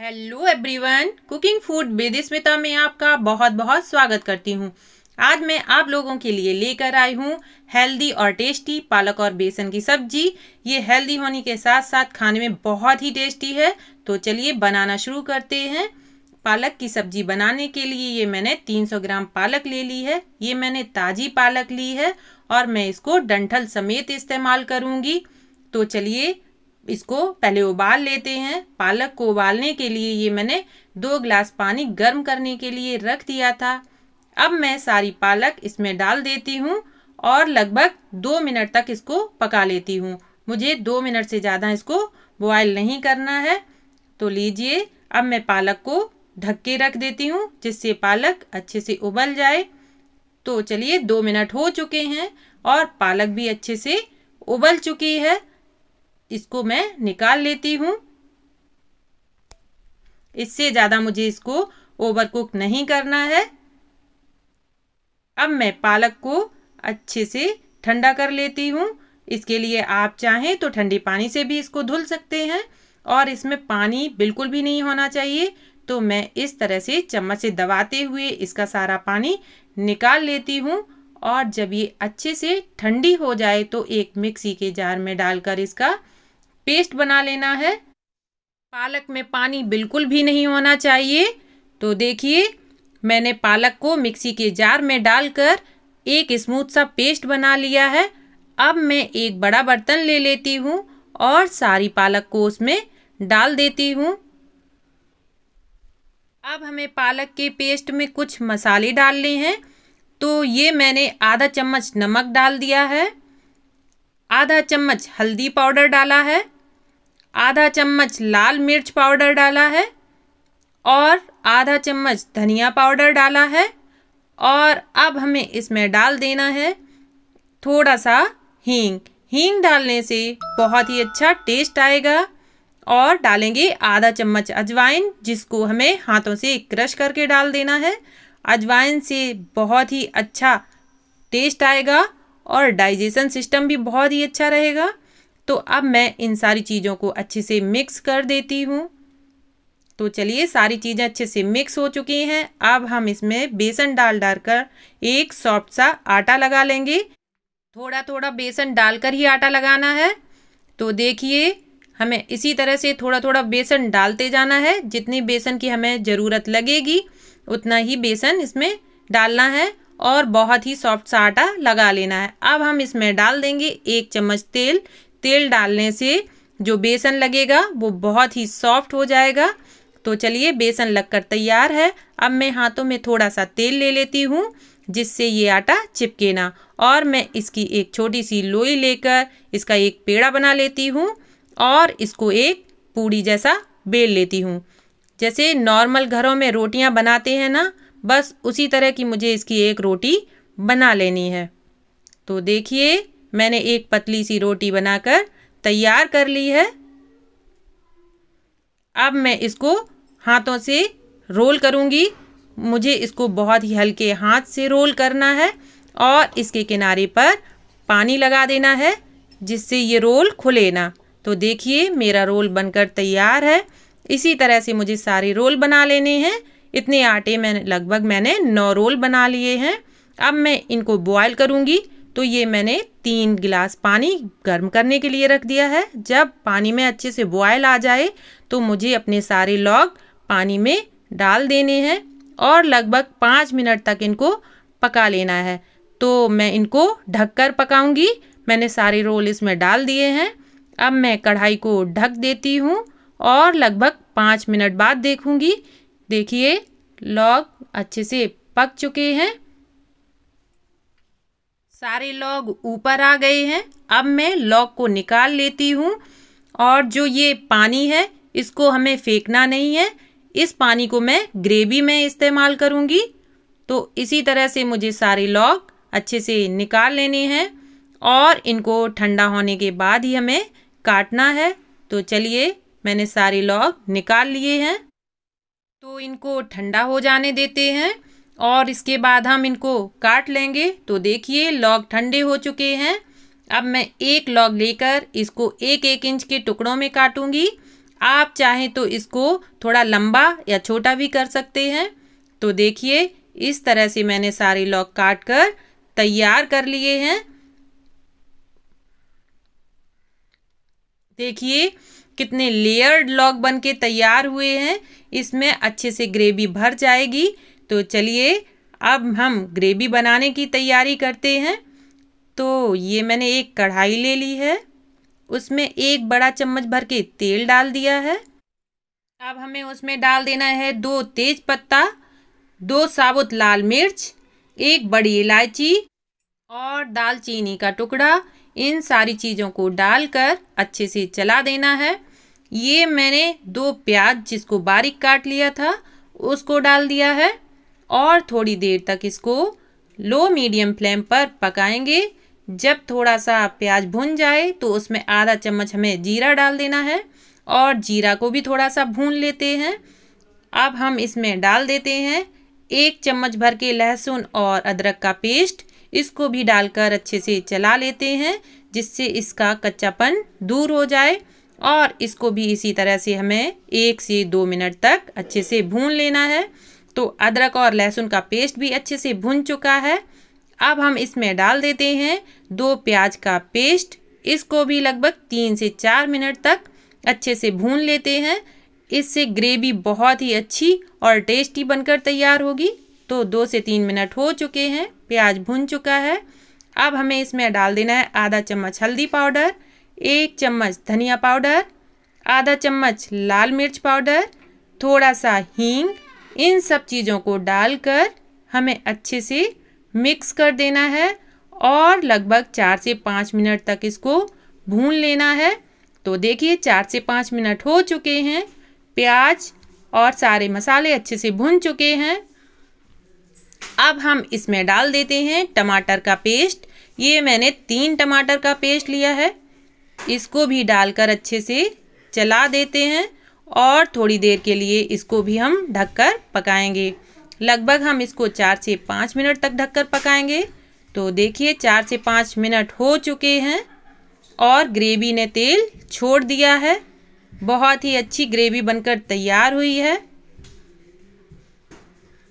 hello everyone cooking food with Smita में आपका बहुत बहुत स्वागत करती हूँ आज मैं आप लोगों के लिए लेकर आई हूँ हेल्दी और टेस्टी पालक और बेसन की सब्जी ये हेल्दी होने के साथ साथ खाने में बहुत ही टेस्टी है तो चलिए बनाना शुरू करते हैं पालक की सब्जी बनाने के लिए ये मैंने 300 ग्राम पालक ले ली है ये मैंने ताज़ी पालक ली है और मैं इसको डंठल समेत इस्तेमाल करूँगी तो चलिए इसको पहले उबाल लेते हैं पालक को उबालने के लिए ये मैंने दो ग्लास पानी गर्म करने के लिए रख दिया था अब मैं सारी पालक इसमें डाल देती हूँ और लगभग दो मिनट तक इसको पका लेती हूँ मुझे दो मिनट से ज़्यादा इसको बॉयल नहीं करना है तो लीजिए अब मैं पालक को ढक के रख देती हूँ जिससे पालक अच्छे से उबल जाए तो चलिए दो मिनट हो चुके हैं और पालक भी अच्छे से उबल चुकी है इसको मैं निकाल लेती हूँ इससे ज़्यादा मुझे इसको ओवरकुक नहीं करना है अब मैं पालक को अच्छे से ठंडा कर लेती हूँ इसके लिए आप चाहें तो ठंडी पानी से भी इसको धुल सकते हैं और इसमें पानी बिल्कुल भी नहीं होना चाहिए तो मैं इस तरह से चम्मच से दबाते हुए इसका सारा पानी निकाल लेती हूँ और जब ये अच्छे से ठंडी हो जाए तो एक मिक्सी के जार में डालकर इसका पेस्ट बना लेना है पालक में पानी बिल्कुल भी नहीं होना चाहिए तो देखिए मैंने पालक को मिक्सी के जार में डालकर एक स्मूथ सा पेस्ट बना लिया है अब मैं एक बड़ा बर्तन ले लेती हूँ और सारी पालक को उसमें डाल देती हूँ अब हमें पालक के पेस्ट में कुछ मसाले डालने हैं तो ये मैंने आधा चम्मच नमक डाल दिया है आधा चम्मच हल्दी पाउडर डाला है आधा चम्मच लाल मिर्च पाउडर डाला है और आधा चम्मच धनिया पाउडर डाला है और अब हमें इसमें डाल देना है थोड़ा सा हींग हींग डालने से बहुत ही अच्छा टेस्ट आएगा और डालेंगे आधा चम्मच अजवाइन जिसको हमें हाथों से क्रश करके डाल देना है अजवाइन से बहुत ही अच्छा टेस्ट आएगा और डाइजेशन सिस्टम भी बहुत ही अच्छा रहेगा तो अब मैं इन सारी चीज़ों को अच्छे से मिक्स कर देती हूँ तो चलिए सारी चीज़ें अच्छे से मिक्स हो चुकी हैं अब हम इसमें बेसन डाल डालकर एक सॉफ्ट सा आटा लगा लेंगे थोड़ा थोड़ा बेसन डालकर ही आटा लगाना है तो देखिए हमें इसी तरह से थोड़ा थोड़ा बेसन डालते जाना है जितनी बेसन की हमें ज़रूरत लगेगी उतना ही बेसन इसमें डालना है और बहुत ही सॉफ्ट सा आटा लगा लेना है अब हम इसमें डाल देंगे एक चम्मच तेल तेल डालने से जो बेसन लगेगा वो बहुत ही सॉफ्ट हो जाएगा तो चलिए बेसन लगकर तैयार है अब मैं हाथों में थोड़ा सा तेल ले लेती हूँ जिससे ये आटा चिपके ना और मैं इसकी एक छोटी सी लोई लेकर इसका एक पेड़ा बना लेती हूँ और इसको एक पूड़ी जैसा बेल लेती हूँ जैसे नॉर्मल घरों में रोटियाँ बनाते हैं ना बस उसी तरह की मुझे इसकी एक रोटी बना लेनी है तो देखिए मैंने एक पतली सी रोटी बनाकर तैयार कर ली है अब मैं इसको हाथों से रोल करूँगी मुझे इसको बहुत ही हल्के हाथ से रोल करना है और इसके किनारे पर पानी लगा देना है जिससे ये रोल खुले ना तो देखिए मेरा रोल बनकर तैयार है इसी तरह से मुझे सारे रोल बना लेने हैं इतने आटे में लगभग मैंने नौ रोल बना लिए हैं अब मैं इनको बॉयल करूँगी तो ये मैंने तीन गिलास पानी गर्म करने के लिए रख दिया है जब पानी में अच्छे से बॉयल आ जाए तो मुझे अपने सारे लॉग पानी में डाल देने हैं और लगभग पाँच मिनट तक इनको पका लेना है तो मैं इनको ढककर पकाऊंगी मैंने सारे रोल इसमें डाल दिए हैं अब मैं कढ़ाई को ढक देती हूँ और लगभग पाँच मिनट बाद देखूँगी देखिए लॉग अच्छे से पक चुके हैं सारे लॉग ऊपर आ गए हैं अब मैं लॉग को निकाल लेती हूँ और जो ये पानी है इसको हमें फेंकना नहीं है इस पानी को मैं ग्रेवी में इस्तेमाल करूँगी तो इसी तरह से मुझे सारे लॉग अच्छे से निकाल लेने हैं और इनको ठंडा होने के बाद ही हमें काटना है तो चलिए मैंने सारे लॉग निकाल लिए हैं तो इनको ठंडा हो जाने देते हैं और इसके बाद हम इनको काट लेंगे तो देखिए लॉग ठंडे हो चुके हैं अब मैं एक लॉग लेकर इसको एक एक इंच के टुकड़ों में काटूंगी आप चाहें तो इसको थोड़ा लंबा या छोटा भी कर सकते हैं तो देखिए इस तरह से मैंने सारे लॉग काट कर तैयार कर लिए हैं देखिए कितने लेयर्ड लॉग बन के तैयार हुए हैं इसमें अच्छे से ग्रेवी भर जाएगी तो चलिए अब हम ग्रेवी बनाने की तैयारी करते हैं तो ये मैंने एक कढ़ाई ले ली है उसमें एक बड़ा चम्मच भर के तेल डाल दिया है अब हमें उसमें डाल देना है दो तेज पत्ता दो साबुत लाल मिर्च एक बड़ी इलायची और दालचीनी का टुकड़ा इन सारी चीज़ों को डालकर अच्छे से चला देना है ये मैंने दो प्याज जिसको बारीक काट लिया था उसको डाल दिया है और थोड़ी देर तक इसको लो मीडियम फ्लेम पर पकाएंगे जब थोड़ा सा प्याज भुन जाए तो उसमें आधा चम्मच हमें जीरा डाल देना है और जीरा को भी थोड़ा सा भून लेते हैं अब हम इसमें डाल देते हैं एक चम्मच भर के लहसुन और अदरक का पेस्ट इसको भी डालकर अच्छे से चला लेते हैं जिससे इसका कच्चापन दूर हो जाए और इसको भी इसी तरह से हमें एक से दो मिनट तक अच्छे से भून लेना है तो अदरक और लहसुन का पेस्ट भी अच्छे से भुन चुका है अब हम इसमें डाल देते हैं दो प्याज का पेस्ट इसको भी लगभग तीन से चार मिनट तक अच्छे से भून लेते हैं इससे ग्रेवी बहुत ही अच्छी और टेस्टी बनकर तैयार होगी तो दो से तीन मिनट हो चुके हैं प्याज भुन चुका है अब हमें इसमें डाल देना है आधा चम्मच हल्दी पाउडर एक चम्मच धनिया पाउडर आधा चम्मच लाल मिर्च पाउडर थोड़ा सा हींग इन सब चीज़ों को डालकर हमें अच्छे से मिक्स कर देना है और लगभग चार से पाँच मिनट तक इसको भून लेना है तो देखिए चार से पाँच मिनट हो चुके हैं प्याज और सारे मसाले अच्छे से भून चुके हैं अब हम इसमें डाल देते हैं टमाटर का पेस्ट ये मैंने तीन टमाटर का पेस्ट लिया है इसको भी डालकर अच्छे से चला देते हैं और थोड़ी देर के लिए इसको भी हम ढककर पकाएंगे लगभग हम इसको चार से पाँच मिनट तक ढककर पकाएंगे तो देखिए चार से पाँच मिनट हो चुके हैं और ग्रेवी ने तेल छोड़ दिया है बहुत ही अच्छी ग्रेवी बनकर तैयार हुई है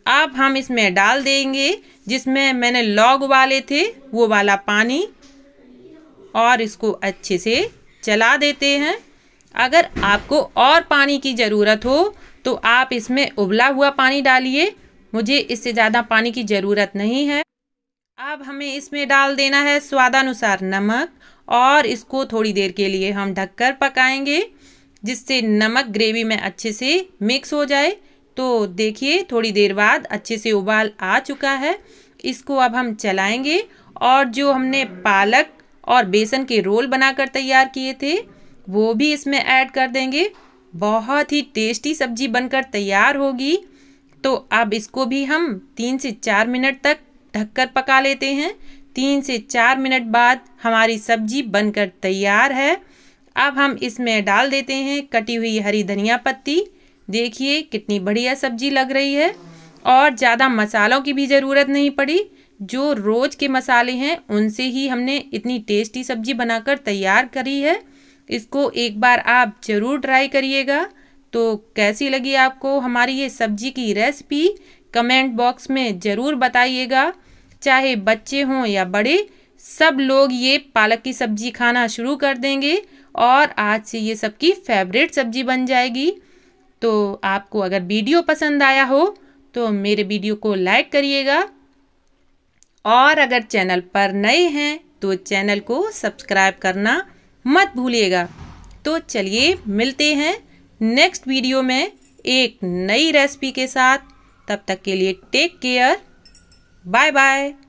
अब हम इसमें डाल देंगे जिसमें मैंने लौंग वाले थे वो वाला पानी और इसको अच्छे से चला देते हैं अगर आपको और पानी की ज़रूरत हो तो आप इसमें उबला हुआ पानी डालिए मुझे इससे ज़्यादा पानी की ज़रूरत नहीं है अब हमें इसमें डाल देना है स्वादानुसार नमक और इसको थोड़ी देर के लिए हम ढककर पकाएंगे जिससे नमक ग्रेवी में अच्छे से मिक्स हो जाए तो देखिए थोड़ी देर बाद अच्छे से उबाल आ चुका है इसको अब हम चलाएंगे और जो हमने पालक और बेसन के रोल बनाकर तैयार किए थे वो भी इसमें ऐड कर देंगे बहुत ही टेस्टी सब्जी बनकर तैयार होगी तो अब इसको भी हम तीन से चार मिनट तक ढककर पका लेते हैं तीन से चार मिनट बाद हमारी सब्जी बनकर तैयार है अब हम इसमें डाल देते हैं कटी हुई हरी धनिया पत्ती देखिए कितनी बढ़िया सब्जी लग रही है और ज़्यादा मसालों की भी ज़रूरत नहीं पड़ी जो रोज़ के मसाले हैं उनसे ही हमने इतनी टेस्टी सब्जी बनाकर तैयार करी है इसको एक बार आप ज़रूर ट्राई करिएगा तो कैसी लगी आपको हमारी ये सब्जी की रेसिपी कमेंट बॉक्स में ज़रूर बताइएगा चाहे बच्चे हों या बड़े सब लोग ये पालक की सब्जी खाना शुरू कर देंगे और आज से ये सबकी फेवरेट सब्जी बन जाएगी तो आपको अगर वीडियो पसंद आया हो तो मेरे वीडियो को लाइक करिएगा और अगर चैनल पर नए हैं तो चैनल को सब्सक्राइब करना मत भूलिएगा तो चलिए मिलते हैं नेक्स्ट वीडियो में एक नई रेसिपी के साथ तब तक के लिए टेक केयर बाय बाय